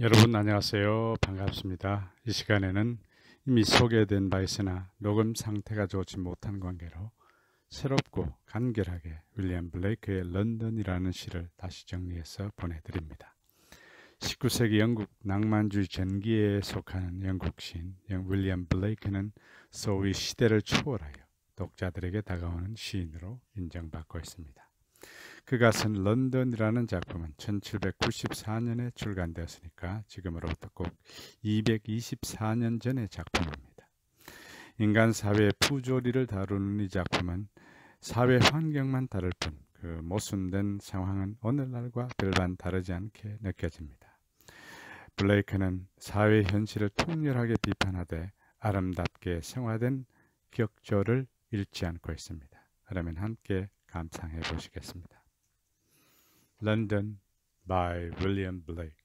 여러분 안녕하세요. 반갑습니다. 이 시간에는 이미 소개된 바 있으나 녹음 상태가 좋지 못한 관계로 새롭고 간결하게 윌리엄 블레이크의 런던이라는 시를 다시 정리해서 보내드립니다. 19세기 영국 낭만주의 전기에 속하는 영국 시인 윌리엄 블레이크는 소위 시대를 초월하여 독자들에게 다가오는 시인으로 인정받고 있습니다. 그가 쓴 런던이라는 작품은 1794년에 출간되었으니까 지금으로부터 꼭 224년 전의 작품입니다. 인간 사회의 부조리를 다루는 이 작품은 사회 환경만 다를 뿐 그 모순된 상황은 오늘날과 별반 다르지 않게 느껴집니다. 블레이크는 사회 현실을 통렬하게 비판하되 아름답게 생화된 격조를 잃지 않고 있습니다. 그러면 함께 감상해 보시겠습니다. London by William Blake.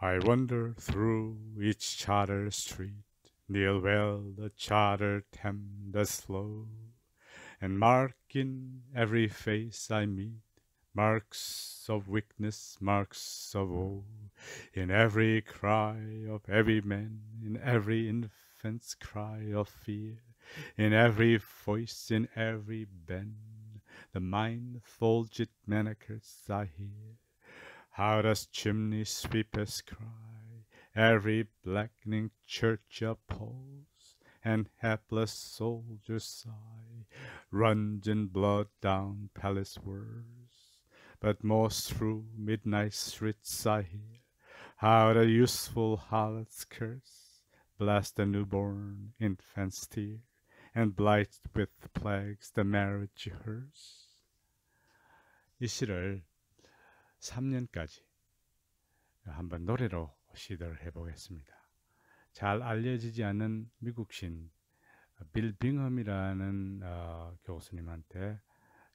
I wander through each charter street, Near well the charter Thames does flow, And mark in every face I meet, Marks of weakness, marks of woe, In every cry of every man, In every infant's cry of fear, In every voice, in every bend, the mind-fulgid manikers I hear. How does chimney sweepers cry? Every blackening church appalls, and hapless soldiers sigh, in blood down palace walls. But most through midnight streets I hear how the useful harlots curse, bless the newborn infant's tear, and blight with plagues the marriage hearse. 이 시를 3년까지 한번 노래로 시도를 해보겠습니다. 잘 알려지지 않은 미국신 빌 빙엄이라는 어, 교수님한테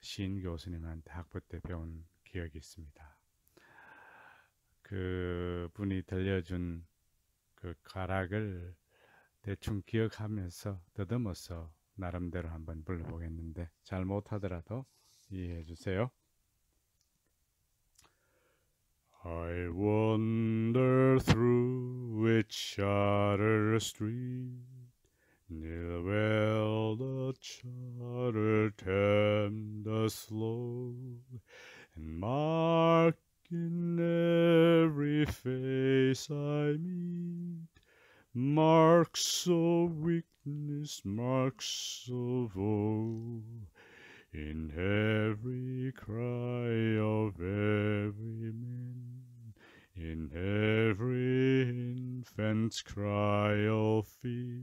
시인 교수님한테 학부 때 배운 기억이 있습니다. 그 분이 들려준 그 가락을 대충 기억하면서 더듬어서 나름대로 한번 불러보겠는데 잘 못하더라도 이해해 주세요. I wander through which shutter street, near where the charter turned slow, and mark in every face I meet marks of weakness, marks of woe. In every cry of every man in every infant's cry of fear,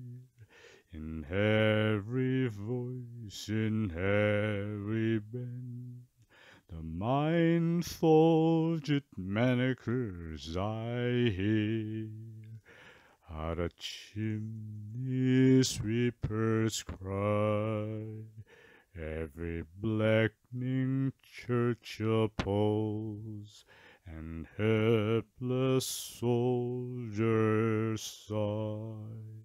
in every voice, in every bend, the mind mindful manacles. I hear. are a chimney sweeper's cry, every blackening church appalls, and helpless soldiers sigh.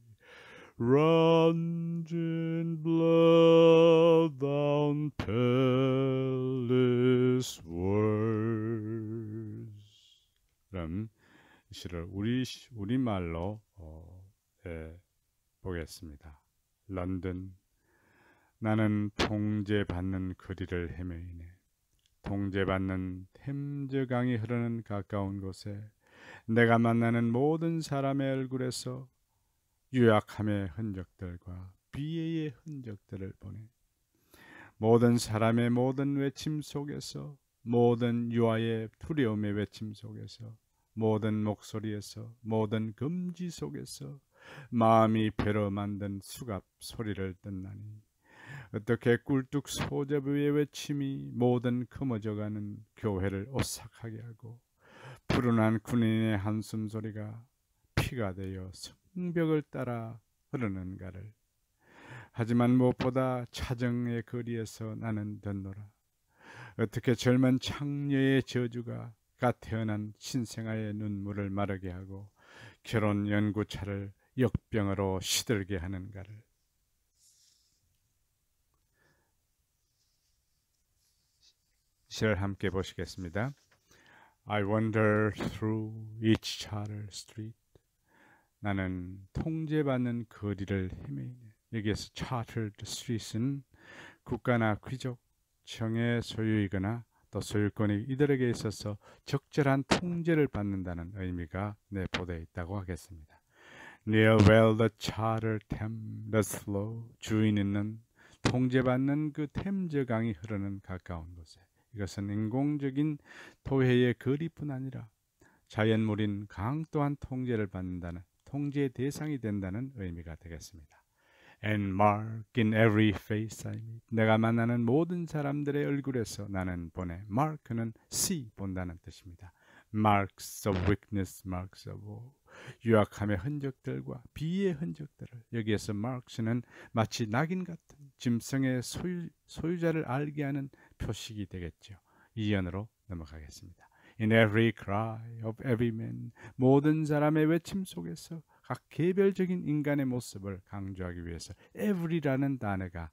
Run in blood down p e r l e u s words. 라는 시를 우리 우리 말로 어, 예, 보겠습니다. 런던 나는 통제받는 거리를 헤매이네. 통제받는 템즈강이 흐르는 가까운 곳에 내가 만나는 모든 사람의 얼굴에서 유약함의 흔적들과 비애의 흔적들을 보내 모든 사람의 모든 외침 속에서 모든 유아의 두려움의 외침 속에서 모든 목소리에서 모든 금지 속에서 마음이 배로 만든 수갑 소리를 듣나니 어떻게 꿀뚝 소재부의 외침이 모든 크머져가는 교회를 오싹하게 하고 불운한 군인의 한숨소리가 피가 되어 성벽을 따라 흐르는가를 하지만 무엇보다 차정의 거리에서 나는 듣노라 어떻게 젊은 창녀의 저주가 가 태어난 신생아의 눈물을 마르게 하고 결혼 연구차를 역병으로 시들게 하는가를 시를 함께 보시겠습니다. I wander through each charter street. 나는 통제받는 거리를 헤매네. 여기에서 chartered street은 국가나 귀족, 정의 소유이거나 또 소유권이 이들에게 있어서 적절한 통제를 받는다는 의미가 내포되어 있다고 하겠습니다. Near well the charter Thames l o w 주인 있는 통제받는 그 템즈 강이 흐르는 가까운 곳에 이것은 인공적인 토해의 거리뿐 아니라 자연물인 강 또한 통제를 받는다는 통제의 대상이 된다는 의미가 되겠습니다. And mark in every face I meet. 내가 만나는 모든 사람들의 얼굴에서 나는 보내. Mark는 see 본다는 뜻입니다. Marks of weakness, marks of woe. 유약함의 흔적들과 비의 흔적들을 여기에서 m a r 는 마치 낙인 같은 짐승의 소유, 소유자를 알게 하는 표식이 되겠죠. 이연으로 넘어가겠습니다. In every cry of every man 모든 사람의 외침 속에서 각 개별적인 인간의 모습을 강조하기 위해서 every라는 단어가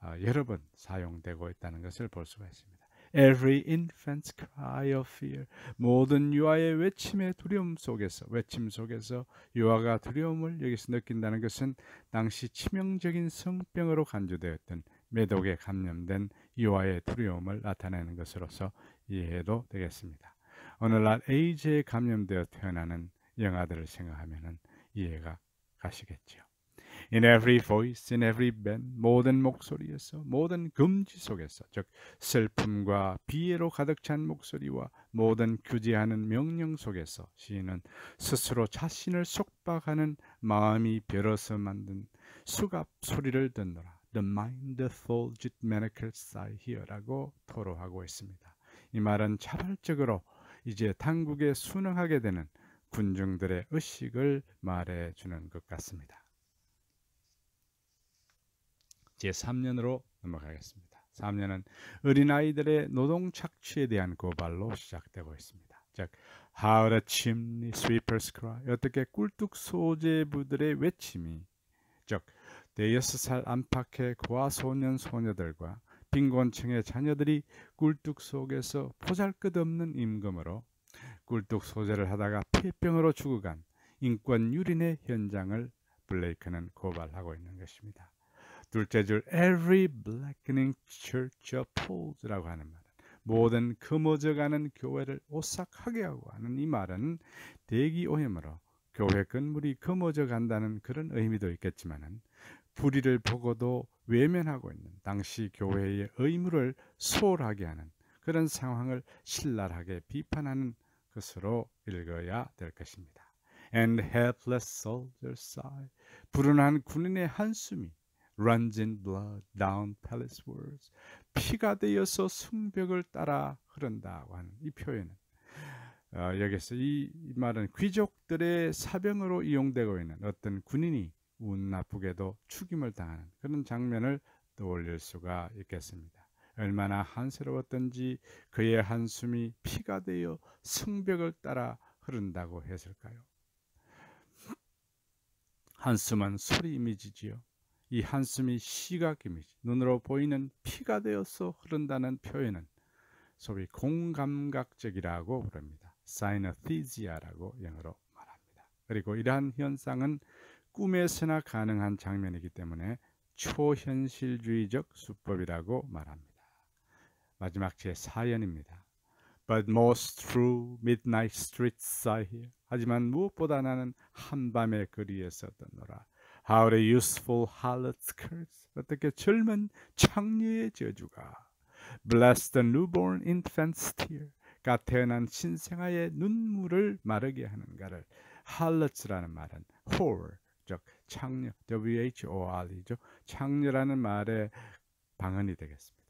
어, 여러 번 사용되고 있다는 것을 볼 수가 있습니다. Every infant's cry of fear. 모든 유아의 외침의 두려움 속에서, 외침 속에서 유아가 두려움을 여기서 느낀다는 것은 당시 치명적인 성병으로 간주되었던 매독에 감염된 이와의 두려움을 나타내는 것으로서 이해해도 되겠습니다. 오늘날 에이즈에 감염되어 태어나는 영아들을 생각하면 이해가 가시겠지 In every voice, in every bend, 모든 목소리에서, 모든 금지 속에서, 즉 슬픔과 비애로 가득 찬 목소리와 모든 규제하는 명령 속에서 시인은 스스로 자신을 속박하는 마음이 벼어서 만든 수갑 소리를 듣노라. The mind, t u l jit m e d i c l psyhe라고 토로하고 있습니다. 이 말은 차별적으로 이제 당국에 순응하게 되는 군중들의 의식을 말해주는 것 같습니다. 제3년으로 넘어가겠습니다. 3년은 어린아이들의 노동 착취에 대한 고발로 시작되고 있습니다. 즉, How the chimney sweepers cry 어떻게 꿀뚝 소재부들의 외침이 즉 네여섯 살 안팎의 고아소년 소녀들과 빈곤층의 자녀들이 꿀뚝 속에서 포잘것없는 임금으로 꿀뚝 소재를 하다가 폐병으로 죽어간 인권 유린의 현장을 블레이크는 고발하고 있는 것입니다. 둘째 줄 Every blackening church appalls라고 하는 말은 모든 금어져가는 교회를 오싹하게 하고 하는 이 말은 대기오염으로 교회 건물이 금어져 간다는 그런 의미도 있겠지만은 불의를 보고도 외면하고 있는 당시 교회의 의무를 소홀하게 하는 그런 상황을 신랄하게 비판하는 것으로 읽어야 될 것입니다. And helpless soldiers sigh, 불운한 군인의 한숨이 r u n n i n blood down palace walls, 피가 되어서 숭벽을 따라 흐른다고 하는 이 표현은 어, 여기서 이, 이 말은 귀족들의 사병으로 이용되고 있는 어떤 군인이 운 나쁘게도 죽임을 당하는 그런 장면을 떠올릴 수가 있겠습니다. 얼마나 한스러웠던지 그의 한숨이 피가 되어 성벽을 따라 흐른다고 했을까요? 한숨은 소리 이미지지요. 이 한숨이 시각 이미지, 눈으로 보이는 피가 되어서 흐른다는 표현은 소위 공감각적이라고 부릅니다. 사이너티지아라고 영어로 말합니다. 그리고 이러한 현상은 꿈에서나 가능한 장면이기 때문에 초현실주의적 수법이라고 말합니다. 마지막 제 4연입니다. But most through midnight streets I hear. 하지만 무엇보다 나는 한밤의 거리에서 듣노라. How the useful harlot's curse. 어떻게 젊은 창녀의 저주가. Bless the newborn infant's tear. 가 태어난 신생아의 눈물을 마르게 하는가를. harlots라는 말은 whore, 즉 창녀 WHOR이죠. 창녀라는 말의 방언이 되겠습니다.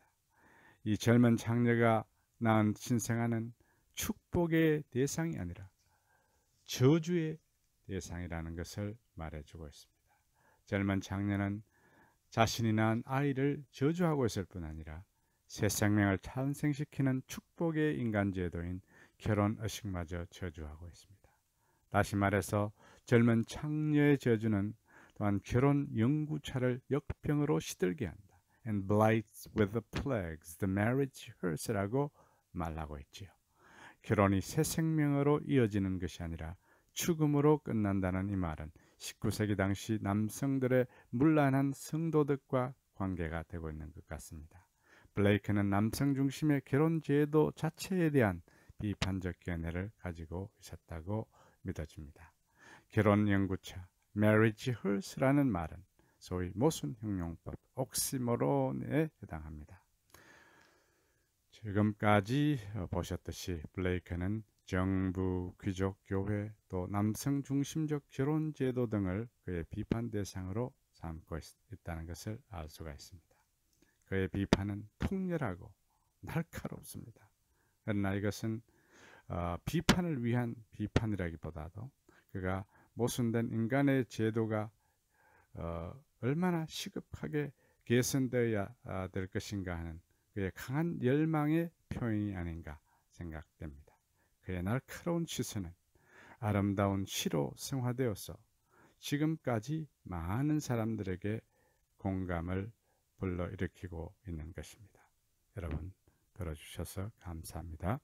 이 젊은 창녀가 낳은 신생아는 축복의 대상이 아니라 저주의 대상이라는 것을 말해주고 있습니다. 젊은 장녀는 자신이 낳은 아이를 저주하고 있을 뿐 아니라 새 생명을 탄생시키는 축복의 인간 제도인 결혼 의식마저 저주하고 있습니다. 다시 말해서 젊은 창녀의 저주는 또한 결혼 영구차를 역병으로 시들게 한다. And blights with the plagues the marriage h e a r s 라고 말하고 있지요. 결혼이 새 생명으로 이어지는 것이 아니라 죽음으로 끝난다는 이 말은 19세기 당시 남성들의 문란한 성도득과 관계가 되고 있는 것 같습니다. 블레이크는 남성 중심의 결혼 제도 자체에 대한 비판적 견해를 가지고 있었다고 믿어집니다. 결혼연구차 marriage hurts라는 말은 소위 모순 형용법 옥시모론에 해당합니다. 지금까지 어, 보셨듯이 블레이크는 정부, 귀족, 교회 또 남성 중심적 결혼 제도 등을 그의 비판 대상으로 삼고 있, 다는 것을 알 수가 있습니다. 그의 비판은 통렬하고 날카롭습니다. 그러나 이것은 어, 비판을 위한 비판이라기보다도 그가 모순된 인간의 제도가 어, 얼마나 시급하게 개선되어야 아, 될 것인가 하는 그의 강한 열망의 표현이 아닌가 생각됩니다. 그의 날카로운 시선은 아름다운 시로 승화되어서 지금까지 많은 사람들에게 공감을 불러일으키고 있는 것입니다. 여러분 들어주셔서 감사합니다.